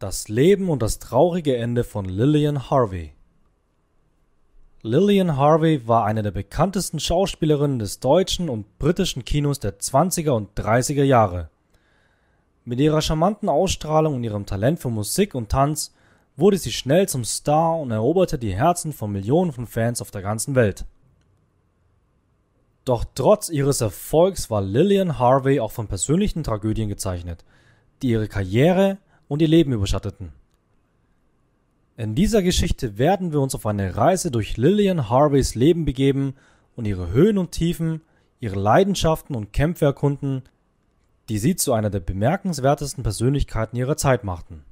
Das Leben und das traurige Ende von Lillian Harvey. Lillian Harvey war eine der bekanntesten Schauspielerinnen des deutschen und britischen Kinos der 20er und 30er Jahre. Mit ihrer charmanten Ausstrahlung und ihrem Talent für Musik und Tanz wurde sie schnell zum Star und eroberte die Herzen von Millionen von Fans auf der ganzen Welt. Doch trotz ihres Erfolgs war Lillian Harvey auch von persönlichen Tragödien gezeichnet, die ihre Karriere und ihr Leben überschatteten. In dieser Geschichte werden wir uns auf eine Reise durch Lillian Harveys Leben begeben und ihre Höhen und Tiefen, ihre Leidenschaften und Kämpfe erkunden, die sie zu einer der bemerkenswertesten Persönlichkeiten ihrer Zeit machten.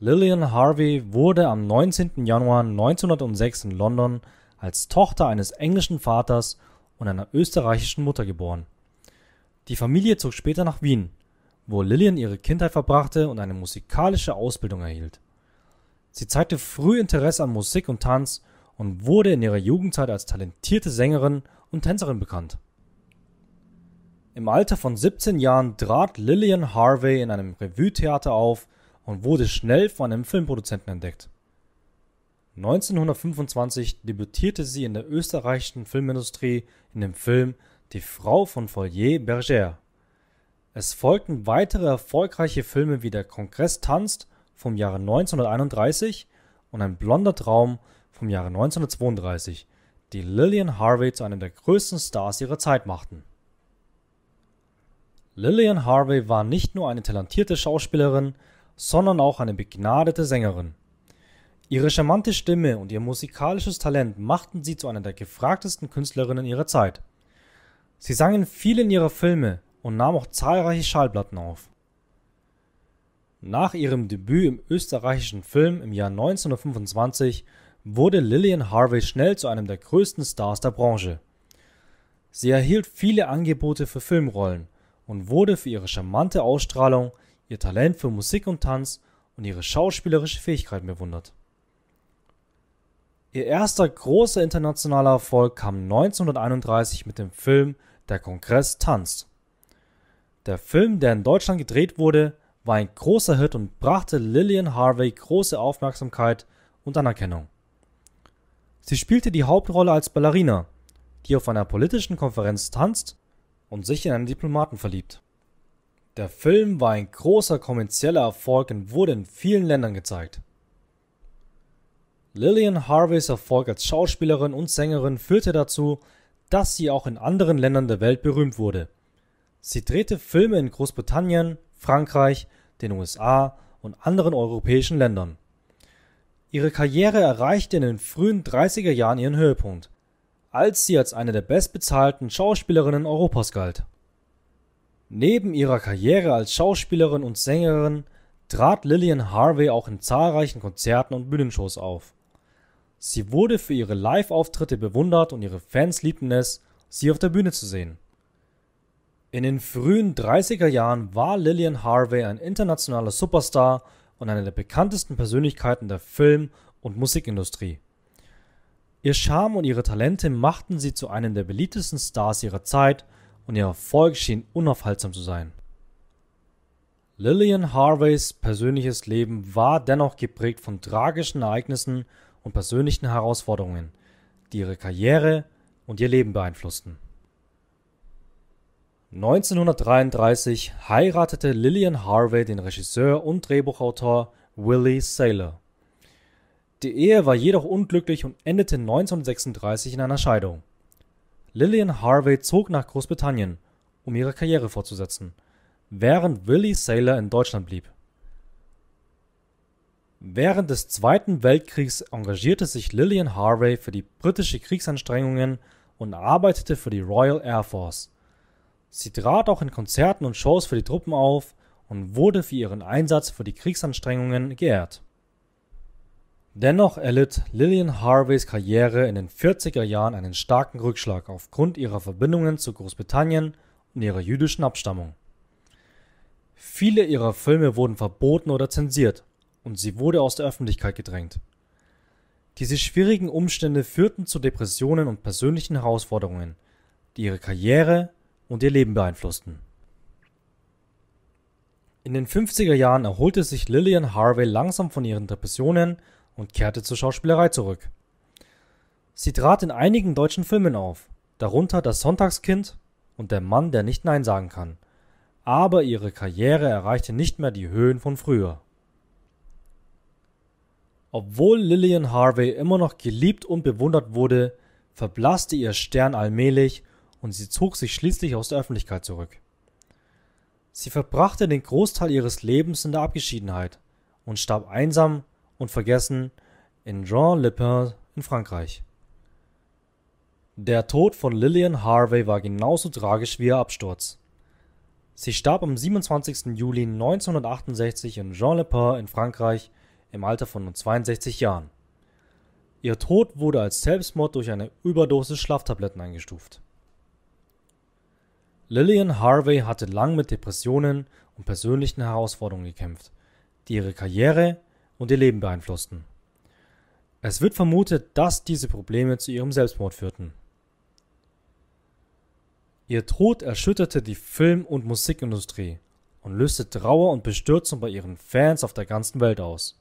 Lillian Harvey wurde am 19. Januar 1906 in London als Tochter eines englischen Vaters und einer österreichischen Mutter geboren. Die Familie zog später nach Wien, wo Lillian ihre Kindheit verbrachte und eine musikalische Ausbildung erhielt. Sie zeigte früh Interesse an Musik und Tanz und wurde in ihrer Jugendzeit als talentierte Sängerin und Tänzerin bekannt. Im Alter von 17 Jahren trat Lillian Harvey in einem Revue-Theater auf und wurde schnell von einem Filmproduzenten entdeckt. 1925 debütierte sie in der österreichischen Filmindustrie in dem Film Die Frau von Foyer Bergère. Es folgten weitere erfolgreiche Filme wie Der Kongress tanzt vom Jahre 1931 und Ein blonder Traum vom Jahre 1932, die Lillian Harvey zu einem der größten Stars ihrer Zeit machten. Lillian Harvey war nicht nur eine talentierte Schauspielerin, sondern auch eine begnadete Sängerin. Ihre charmante Stimme und ihr musikalisches Talent machten sie zu einer der gefragtesten Künstlerinnen ihrer Zeit. Sie sangen viel in ihrer Filme, und nahm auch zahlreiche Schallplatten auf. Nach ihrem Debüt im österreichischen Film im Jahr 1925 wurde Lillian Harvey schnell zu einem der größten Stars der Branche. Sie erhielt viele Angebote für Filmrollen und wurde für ihre charmante Ausstrahlung, ihr Talent für Musik und Tanz und ihre schauspielerische Fähigkeiten bewundert. Ihr erster großer internationaler Erfolg kam 1931 mit dem Film Der Kongress tanzt der Film, der in Deutschland gedreht wurde, war ein großer Hit und brachte Lillian Harvey große Aufmerksamkeit und Anerkennung. Sie spielte die Hauptrolle als Ballerina, die auf einer politischen Konferenz tanzt und sich in einen Diplomaten verliebt. Der Film war ein großer kommerzieller Erfolg und wurde in vielen Ländern gezeigt. Lillian Harveys Erfolg als Schauspielerin und Sängerin führte dazu, dass sie auch in anderen Ländern der Welt berühmt wurde. Sie drehte Filme in Großbritannien, Frankreich, den USA und anderen europäischen Ländern. Ihre Karriere erreichte in den frühen 30er Jahren ihren Höhepunkt, als sie als eine der bestbezahlten Schauspielerinnen Europas galt. Neben ihrer Karriere als Schauspielerin und Sängerin trat Lillian Harvey auch in zahlreichen Konzerten und Bühnenshows auf. Sie wurde für ihre Live-Auftritte bewundert und ihre Fans liebten es, sie auf der Bühne zu sehen. In den frühen 30er Jahren war Lillian Harvey ein internationaler Superstar und eine der bekanntesten Persönlichkeiten der Film- und Musikindustrie. Ihr Charme und ihre Talente machten sie zu einem der beliebtesten Stars ihrer Zeit und ihr Erfolg schien unaufhaltsam zu sein. Lillian Harveys persönliches Leben war dennoch geprägt von tragischen Ereignissen und persönlichen Herausforderungen, die ihre Karriere und ihr Leben beeinflussten. 1933 heiratete Lillian Harvey den Regisseur und Drehbuchautor Willie Saylor. Die Ehe war jedoch unglücklich und endete 1936 in einer Scheidung. Lillian Harvey zog nach Großbritannien, um ihre Karriere fortzusetzen, während Willie Saylor in Deutschland blieb. Während des Zweiten Weltkriegs engagierte sich Lillian Harvey für die britische Kriegsanstrengungen und arbeitete für die Royal Air Force Sie trat auch in Konzerten und Shows für die Truppen auf und wurde für ihren Einsatz für die Kriegsanstrengungen geehrt. Dennoch erlitt Lillian Harveys Karriere in den 40er Jahren einen starken Rückschlag aufgrund ihrer Verbindungen zu Großbritannien und ihrer jüdischen Abstammung. Viele ihrer Filme wurden verboten oder zensiert und sie wurde aus der Öffentlichkeit gedrängt. Diese schwierigen Umstände führten zu Depressionen und persönlichen Herausforderungen, die ihre Karriere und ihr Leben beeinflussten. In den 50er Jahren erholte sich Lillian Harvey langsam von ihren Depressionen und kehrte zur Schauspielerei zurück. Sie trat in einigen deutschen Filmen auf, darunter Das Sonntagskind und Der Mann, der nicht Nein sagen kann, aber ihre Karriere erreichte nicht mehr die Höhen von früher. Obwohl Lillian Harvey immer noch geliebt und bewundert wurde, verblasste ihr Stern allmählich und sie zog sich schließlich aus der Öffentlichkeit zurück. Sie verbrachte den Großteil ihres Lebens in der Abgeschiedenheit und starb einsam und vergessen in jean le in Frankreich. Der Tod von Lillian Harvey war genauso tragisch wie ihr Absturz. Sie starb am 27. Juli 1968 in jean Lepin in Frankreich im Alter von nur 62 Jahren. Ihr Tod wurde als Selbstmord durch eine Überdosis Schlaftabletten eingestuft. Lillian Harvey hatte lang mit Depressionen und persönlichen Herausforderungen gekämpft, die ihre Karriere und ihr Leben beeinflussten. Es wird vermutet, dass diese Probleme zu ihrem Selbstmord führten. Ihr Tod erschütterte die Film- und Musikindustrie und löste Trauer und Bestürzung bei ihren Fans auf der ganzen Welt aus.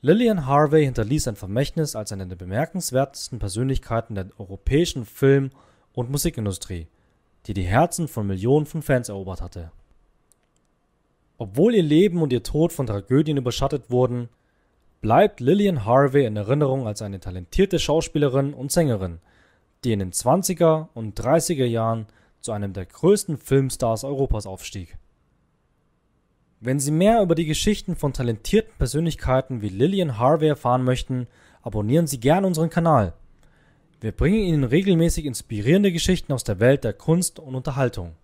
Lillian Harvey hinterließ ein Vermächtnis als eine der bemerkenswertesten Persönlichkeiten der europäischen Film- und Musikindustrie – die die Herzen von Millionen von Fans erobert hatte. Obwohl ihr Leben und ihr Tod von Tragödien überschattet wurden, bleibt Lillian Harvey in Erinnerung als eine talentierte Schauspielerin und Sängerin, die in den 20er und 30er Jahren zu einem der größten Filmstars Europas aufstieg. Wenn Sie mehr über die Geschichten von talentierten Persönlichkeiten wie Lillian Harvey erfahren möchten, abonnieren Sie gerne unseren Kanal wir bringen Ihnen regelmäßig inspirierende Geschichten aus der Welt der Kunst und Unterhaltung.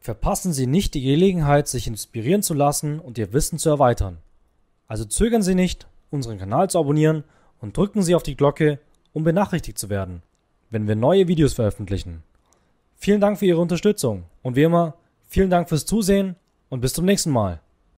Verpassen Sie nicht die Gelegenheit, sich inspirieren zu lassen und Ihr Wissen zu erweitern. Also zögern Sie nicht, unseren Kanal zu abonnieren und drücken Sie auf die Glocke, um benachrichtigt zu werden, wenn wir neue Videos veröffentlichen. Vielen Dank für Ihre Unterstützung und wie immer, vielen Dank fürs Zusehen und bis zum nächsten Mal.